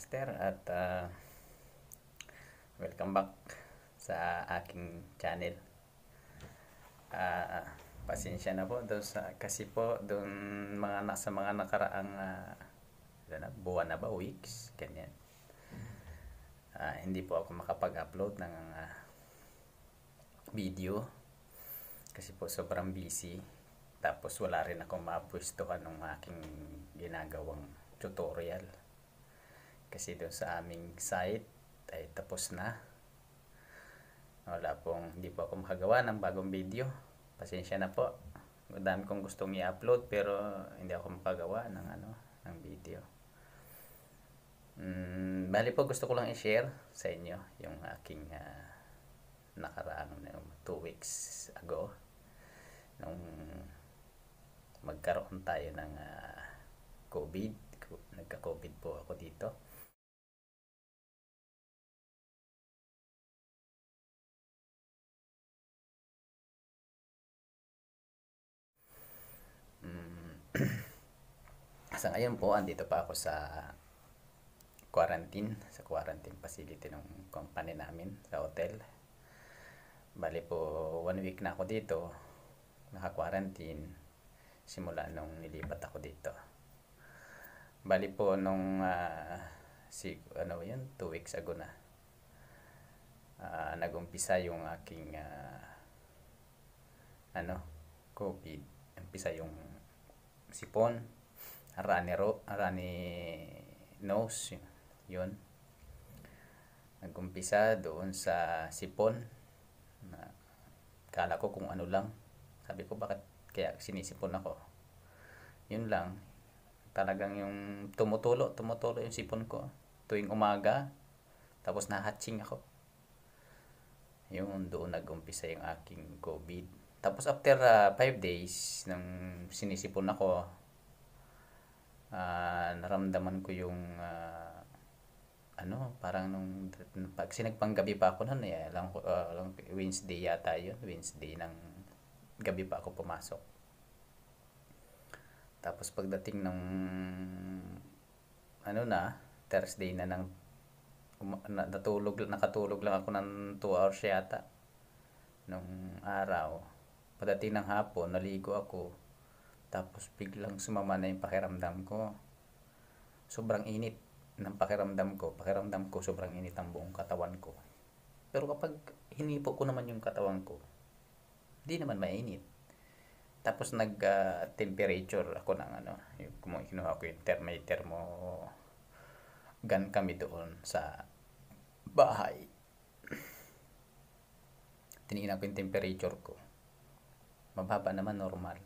Master at uh, welcome back sa aking channel. Uh, pasensya na po doon sa kasi po doon mga nasa mga nakaraang uh, na, buwan na ba weeks ganyan. Uh, hindi po ako makapag-upload ng uh, video kasi po sobrang busy tapos wala rin akong mapwestuhan ng aking ginagawang tutorial kasi doon sa aming site ay tapos na. Wala pong, hindi po ako makagawa ng bagong video. Pasensya na po. Madami kong gustong i-upload pero hindi ako makagawa ng ano, ng video. Mm, bali po gusto ko lang i-share sa inyo yung aking uh, nakaraang um, two weeks ago nung magkaroon tayo ng uh, COVID. Nagka-COVID po ako dito. sa ngayon po, andito pa ako sa quarantine, sa quarantine facility ng company namin sa hotel. Bali po, one week na ako dito, naka-quarantine, simula nung nilipat ako dito. Bali po, nung uh, si, ano yun, two weeks ago na, uh, nag-umpisa yung aking uh, ano, COVID. Umpisa yung sipon, runny, ro, runny nose. Yun. Nagumpisa doon sa sipon. Na, kala ko kung ano lang. Sabi ko bakit kaya sinisipon ako. Yun lang. Talagang yung tumutulo, tumutulo yung sipon ko. Tuwing umaga, tapos nahatching ako. Yung doon nagumpisa yung aking COVID. Tapos after 5 uh, ah, days nang sinisipon ako, uh, naramdaman ko yung uh, ano, parang nung pag sinagpang gabi pa ako noon, eh, alam ah, lang uh, Wednesday yata yun, Wednesday ng gabi pa ako pumasok. Tapos pagdating ng ano na, Thursday na nang natulog, nakatulog lang ako ng 2 hours yata nung araw. Pagdating ng hapon, naligo ako. Tapos biglang sumama na yung pakiramdam ko. Sobrang init ng pakiramdam ko. Pakiramdam ko sobrang init ang buong katawan ko. Pero kapag hinipo ko naman yung katawan ko, hindi naman mainit. Tapos nag-temperature uh, ako ng ano, yung, kinuha ko yung termo, yung termo gun kami doon sa bahay. Tinignan ko yung temperature ko. Mababa naman normal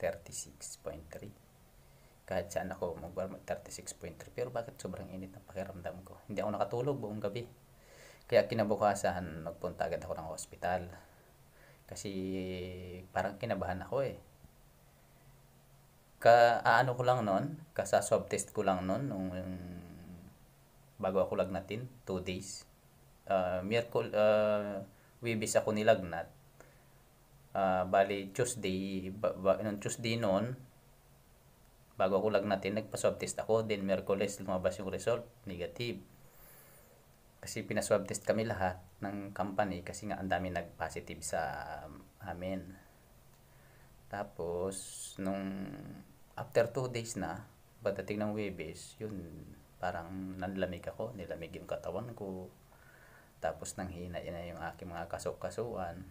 36.3 kahit saan ako magbarmat 36.3 pero bakit sobrang init ang pakiramdam ko hindi ako nakatulog buong gabi kaya kinabukasan nagpunta agad ako ng hospital kasi parang kinabahan ako eh ka ano ko lang noon kasa swab test ko lang noon nung bago ako lagnatin 2 days uh, ah, Miyerkul uh, ah, Wibis ako nilagnat uh, ah, bali Tuesday, ba, ba, noong Tuesday noon, bago ako lagnatin, nagpa-swab test ako. din Merkules, lumabas yung result, negative. Kasi pina-swab test kami lahat ng company kasi nga ang dami nag-positive sa um, amin. Tapos, nung after 2 days na, pagdating ng Webes, yun, parang nanlamig ako, nilamig yung katawan ko. Tapos, nang hina na yung aking mga kasok-kasuan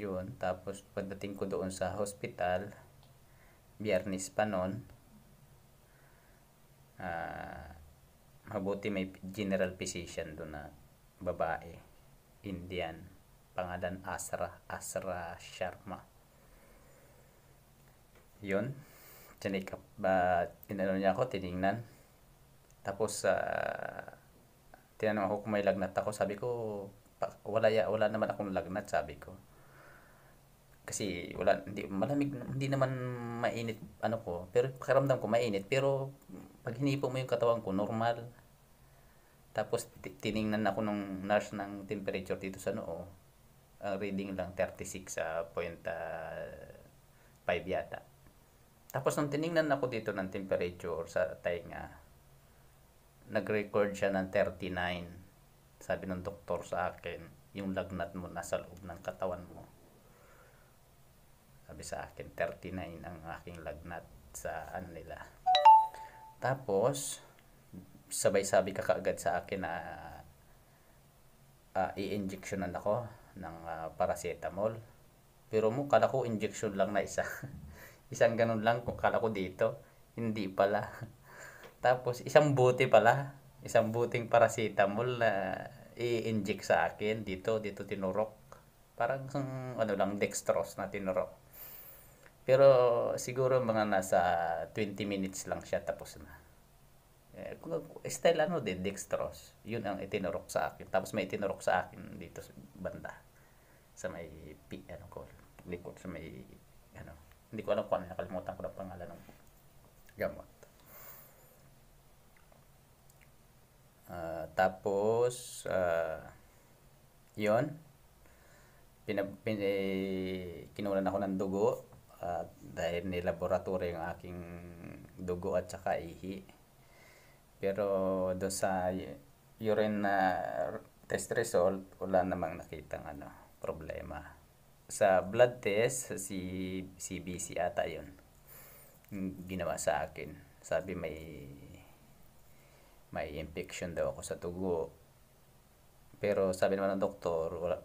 yun tapos pagdating ko doon sa hospital biyernes pa noon uh, mabuti may general physician doon na babae Indian pangalan Asra Asra Sharma yun tinik up ba tinanong niya ako tiningnan tapos uh, tinanong ako kung may lagnat ako sabi ko wala wala naman akong lagnat sabi ko kasi wala hindi malamig hindi naman mainit ano ko pero pakiramdam ko mainit pero pag hinipo mo yung katawan ko normal tapos tiningnan ako nung nurse ng temperature dito sa noo ang reading lang 36.5 sa point ah, yata tapos nung tiningnan ako dito ng temperature sa tainga nag-record siya ng 39 sabi ng doktor sa akin yung lagnat mo nasa loob ng katawan mo sabi sa akin, 39 ang aking lagnat sa ano nila. Tapos, sabay sabi ka kaagad sa akin na uh, ah, i-injectionan ako ng uh, paracetamol. Pero mo, kala ko injection lang na isa. isang ganun lang, kala ko dito. Hindi pala. Tapos, isang buti pala. Isang buting paracetamol na i-inject sa akin. Dito, dito tinurok. Parang hmm, ano lang, dextrose na tinurok. Pero siguro mga nasa 20 minutes lang siya tapos na. Eh, style ano din, dextrose. Yun ang itinurok sa akin. Tapos may itinurok sa akin dito sa banda. Sa may, ano ko, likod sa may, ano, hindi ko alam kung ano, nakalimutan ko na pangalan ng gamot. Uh, tapos, uh, yun, pinab- pin- eh, kinunan ako ng dugo uh, dahil nilaboratory yung aking dugo at saka ihi. Pero do sa urine na test result, wala namang nakitang ano, problema. Sa blood test, si CBC ata yun. Ginawa sa akin. Sabi may may infection daw ako sa dugo. Pero sabi naman ng doktor, wala,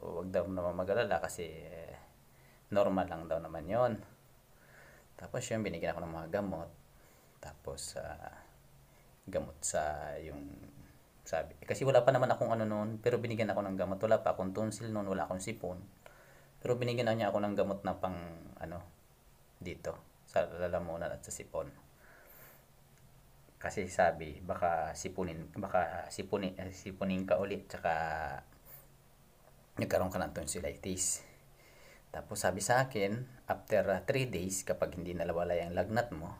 wag daw naman magalala kasi eh, normal lang daw naman yon tapos yun, binigyan ako ng mga gamot. Tapos, uh, gamot sa yung sabi. Eh, kasi wala pa naman akong ano noon, pero binigyan ako ng gamot. Wala pa akong tonsil noon, wala akong sipon. Pero binigyan niya ako ng gamot na pang, ano, dito, sa lalamunan at sa sipon. Kasi sabi, baka sipunin, baka sipunin, eh, sipunin ka ulit, tsaka nagkaroon ka ng tonsillitis. Tapos sabi sa akin, after 3 uh, ah, days, kapag hindi nalawalay ang lagnat mo,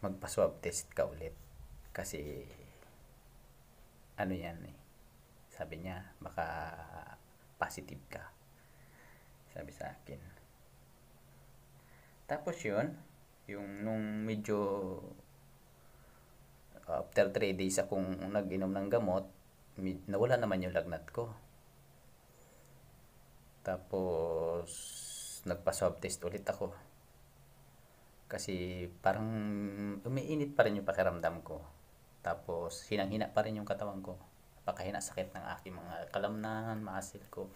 magpa-swab test ka ulit. Kasi, ano yan eh. Sabi niya, baka positive ka. Sabi sa akin. Tapos yun, yung nung medyo after 3 days akong nag-inom ng gamot, nawala naman yung lagnat ko tapos, nagpa-swab test ulit ako. Kasi parang umiinit pa rin yung pakiramdam ko. Tapos, hinang-hina pa rin yung katawan ko. pakahina sakit ng aking mga kalamnan, maasil ko,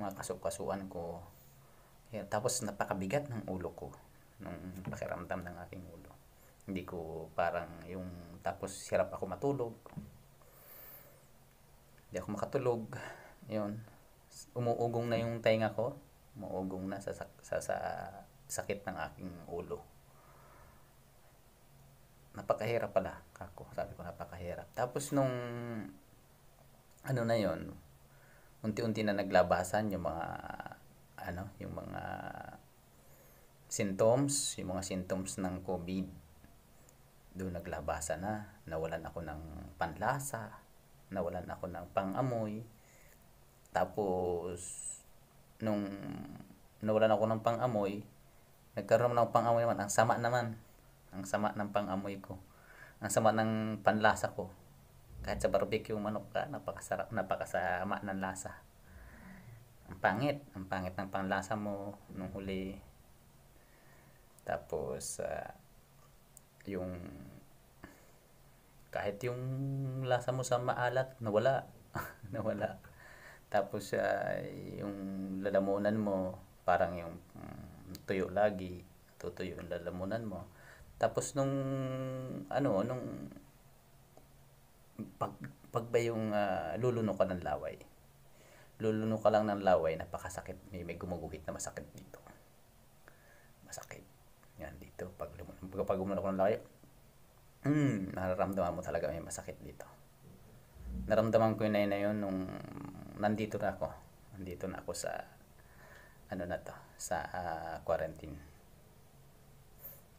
mga kasukasuan ko. Yan. Tapos, napakabigat ng ulo ko. Nung pakiramdam ng aking ulo. Hindi ko parang yung tapos hirap ako matulog. Hindi ako makatulog. Yun umuugong na yung tenga ko, umuugong na sa, sa, sa sakit ng aking ulo. Napakahirap pala, kako. Sabi ko, napakahirap. Tapos nung, ano na yon unti-unti na naglabasan yung mga, ano, yung mga symptoms, yung mga symptoms ng COVID. Doon naglabasan na, nawalan ako ng panlasa, nawalan ako ng pangamoy, tapos, nung nawalan ako ng pang-amoy, nagkaroon ng pang-amoy naman. Ang sama naman. Ang sama ng pang-amoy ko. Ang sama ng panlasa ko. Kahit sa barbecue manok ka, napakasarap, napakasama ng lasa. Ang pangit. Ang pangit ng panlasa mo nung huli. Tapos, uh, yung kahit yung lasa mo sa maalat, nawala. nawala. Tapos uh, yung lalamunan mo, parang yung um, tuyo lagi, tutuyo yung lalamunan mo. Tapos nung ano, nung pag, pag ba yung uh, luluno ka ng laway? lulunok ka lang ng laway, napakasakit. May, may gumuguhit na masakit dito. Masakit. Yan dito. Pag, pag, pag umuno ng laway, mm, nararamdaman mo talaga may masakit dito. nararamdaman ko yun na yun nung nandito na ako. Nandito na ako sa ano na to, sa uh, quarantine.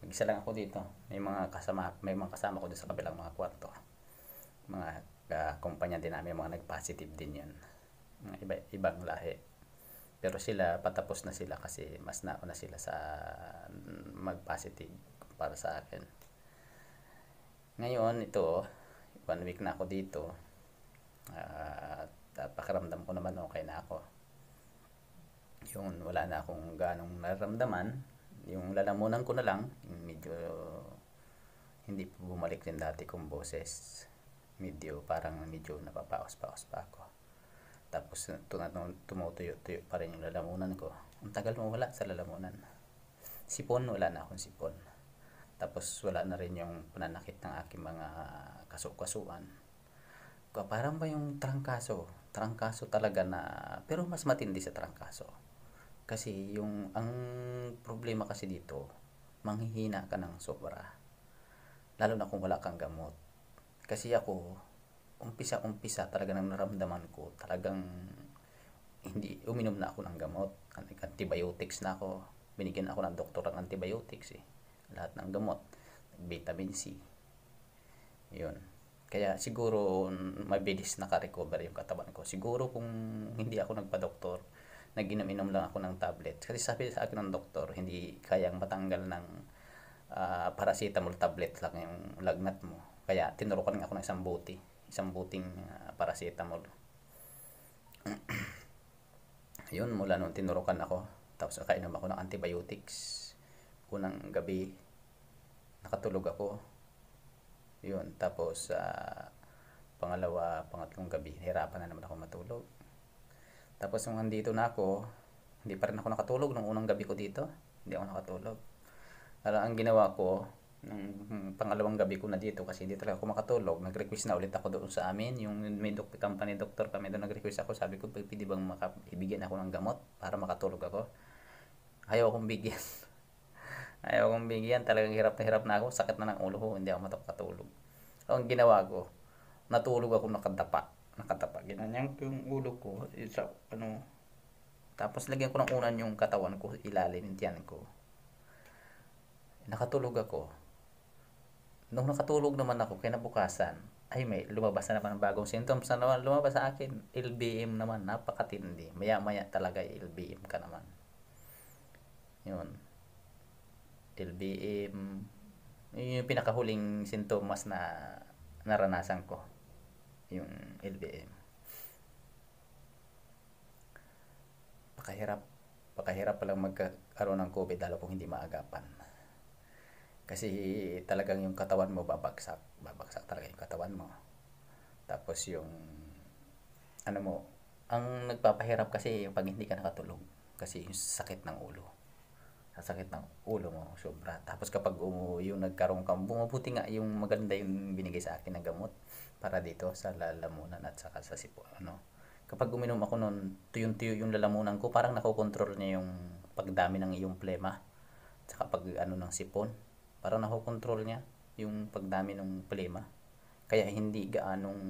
Mag-isa lang ako dito. May mga kasama, may mga kasama ko dito sa kabilang mga kwarto. Mga uh, kumpanya din namin, mga nag-positive din 'yun. Mga iba, ibang lahi. Pero sila patapos na sila kasi mas nauna sila sa mm, mag-positive para sa akin. Ngayon, ito, oh, one week na ako dito. At uh, at pakiramdam ko naman okay na ako. Yung wala na akong ganong nararamdaman, yung lalamunan ko na lang, medyo hindi po bumalik din dati kong boses. Medyo parang medyo napapaos-paos pa ako. Tapos tumutuyo-tuyo pa rin yung lalamunan ko. Ang tagal mo wala sa lalamunan. Sipon, wala na akong sipon. Tapos wala na rin yung pananakit ng aking mga kasukasuan. Parang ba yung trangkaso? trangkaso talaga na pero mas matindi sa trangkaso. Kasi yung ang problema kasi dito, manghihina ka ng sobra. Lalo na kung wala kang gamot. Kasi ako, umpisa-umpisa talaga nang naramdaman ko, talagang hindi uminom na ako ng gamot. Antibiotics na ako. Binigyan ako ng doktor ng antibiotics eh. Lahat ng gamot. Vitamin C. Yun kaya siguro mabilis naka-recover yung katawan ko. Siguro kung hindi ako nagpa-doktor, naginom-inom lang ako ng tablet. Kasi sabi sa akin ng doktor, hindi kayang matanggal ng uh, paracetamol tablet lang yung lagnat mo. Kaya tinurukan ako ng isang buti, isang buting uh, paracetamol. Yun, mula noon tinurukan ako. Tapos kainom ako ng antibiotics. Unang gabi, nakatulog ako yun, tapos uh, pangalawa, pangatlong gabi, hirapan na naman ako matulog. Tapos nung nandito na ako, hindi pa rin ako nakatulog nung unang gabi ko dito. Hindi ako nakatulog. Alam, ang ginawa ko, nung pangalawang gabi ko na dito kasi hindi talaga ako makatulog, nag-request na ulit ako doon sa amin. Yung may doc company doctor kami doon nag-request ako. Sabi ko, pwede bang makabigyan ako ng gamot para makatulog ako? Ayaw akong bigyan. ayaw kong bigyan talagang hirap na hirap na ako sakit na ng ulo ko hindi ako makatulog so ang ginawa ko natulog ako nakadapa nakadapa ginanyan ko yung ulo ko isa ano tapos lagyan ko ng unan yung katawan ko ilalim yung ko nakatulog ako nung nakatulog naman ako kinabukasan ay may lumabas na naman bagong symptoms na naman lumabas sa akin LBM naman napakatindi maya maya talaga LBM ka naman yun LBM. Eh, yun yung pinakahuling sintomas na naranasan ko. Yung LBM. Pakahirap. Pakahirap palang magkaroon ng COVID lalo kung hindi maagapan. Kasi talagang yung katawan mo babagsak. Babagsak talaga yung katawan mo. Tapos yung ano mo, ang nagpapahirap kasi yung pag hindi ka nakatulog kasi yung sakit ng ulo ang sakit ng ulo mo, sobra. Tapos kapag umu, yung nagkaroon kang bumubuti nga yung maganda yung binigay sa akin na gamot para dito sa lalamunan at saka sa sipo, ano. Kapag uminom ako noon, tuyong-tuyo yung lalamunan ko, parang nakokontrol niya yung pagdami ng iyong plema. sa kapag ano ng sipon, parang nakokontrol niya yung pagdami ng plema. Kaya hindi gaanong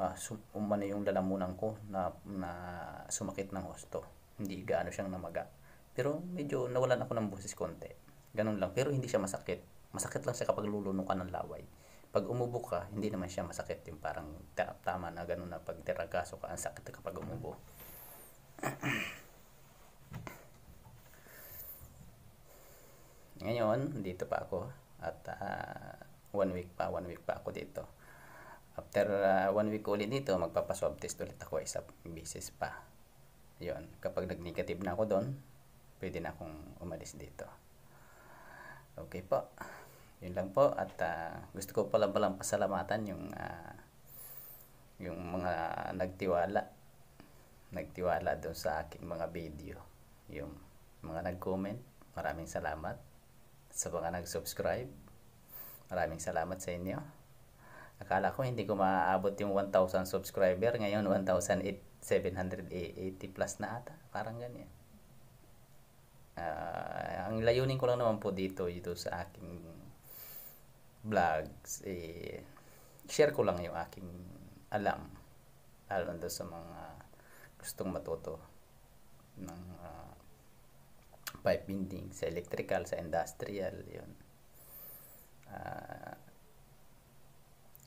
uh, umano yung lalamunan ko na, na sumakit ng husto. Hindi gaano siyang namaga. Pero medyo nawalan ako ng boses konti. Ganun lang. Pero hindi siya masakit. Masakit lang siya kapag lulunok ka ng laway. Pag umubo ka, hindi naman siya masakit. Yung parang tama na ganun na pag tiragaso ka, ang sakit kapag umubo. Ngayon, dito pa ako at uh, one week pa, one week pa ako dito. After uh, one week ulit dito, magpapaswab test ulit ako isa bisis pa. yon kapag nag-negative na ako doon, pwede na akong umalis dito. Okay po. Yun lang po at uh, gusto ko pala palang pasalamatan yung uh, yung mga nagtiwala nagtiwala doon sa aking mga video. Yung mga nag-comment, maraming salamat. sa mga nag-subscribe, maraming salamat sa inyo. Akala ko hindi ko maaabot yung 1,000 subscriber. Ngayon, 1,780 plus na ata. Parang ganyan uh, ang layunin ko lang naman po dito dito sa aking vlogs eh, share ko lang yung aking alam lalo na sa mga gustong matuto ng uh, pipe bending sa electrical sa industrial yun uh,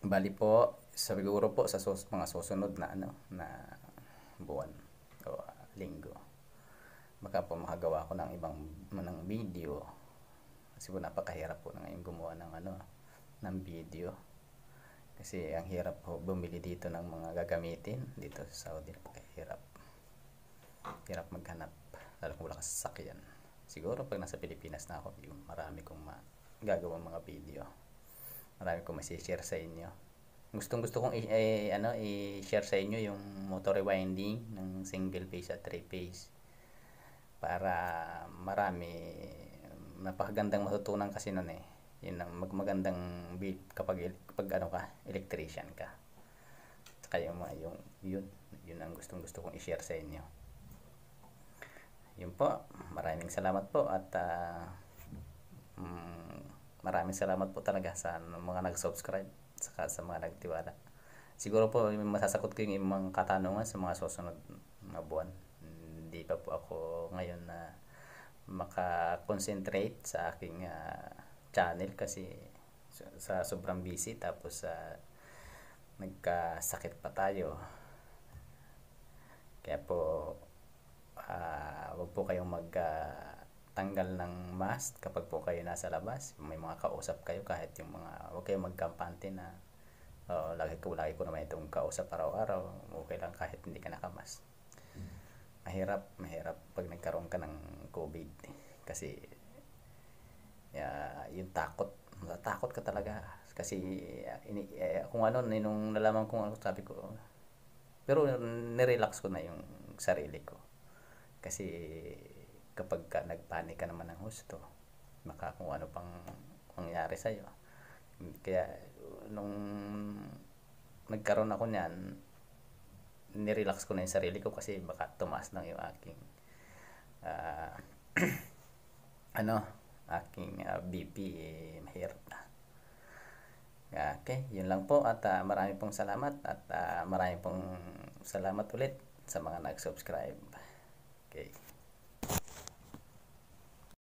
bali po siguro po sa sus mga susunod na ano na buwan o linggo baka po makagawa ko ng ibang ng video kasi po napakahirap po na ngayon gumawa ng ano ng video kasi ang hirap po bumili dito ng mga gagamitin dito sa Saudi napakahirap hirap maghanap lalo kung wala ka sasakyan siguro pag nasa Pilipinas na ako yung marami kong magagawa mga video marami kong masishare sa inyo gustong gusto kong i- eh, ano, i-share sa inyo yung motor rewinding ng single phase at three phase para marami napakagandang matutunan kasi noon eh yun ang magmagandang magandang kapag kapag ano ka electrician ka kaya yung mga yung yun yun ang gustong gusto kong i-share sa inyo yun po maraming salamat po at uh, mm, maraming salamat po talaga sa mga nag-subscribe saka sa mga nagtiwala siguro po masasagot ko yung mga katanungan sa mga susunod na buwan hindi pa po ako ngayon na maka-concentrate sa aking uh, channel kasi sa sobrang busy tapos uh, nagkasakit pa tayo kaya po uh, ah, wag po kayong mag uh, tanggal ng mask kapag po kayo nasa labas may mga kausap kayo kahit yung mga wag kayong magkampante na uh, lagi ko lagi ko naman itong kausap araw-araw okay lang kahit hindi ka nakamask mahirap, mahirap pag nagkaroon ka ng COVID. Kasi, uh, yung takot, natakot ka talaga. Kasi, uh, ini, uh, kung ano, nung nalaman ko ano, sabi ko, pero nirelax ko na yung sarili ko. Kasi, kapag ka, nagpanik ka naman ng husto, maka kung ano pang mangyari sa'yo. Kaya, nung nagkaroon ako niyan, nirelax ko na yung sarili ko kasi baka tumaas lang yung aking uh, ano aking uh, ah, BP eh, na okay yun lang po at uh, marami pong salamat at uh, marami pong salamat ulit sa mga nag-subscribe okay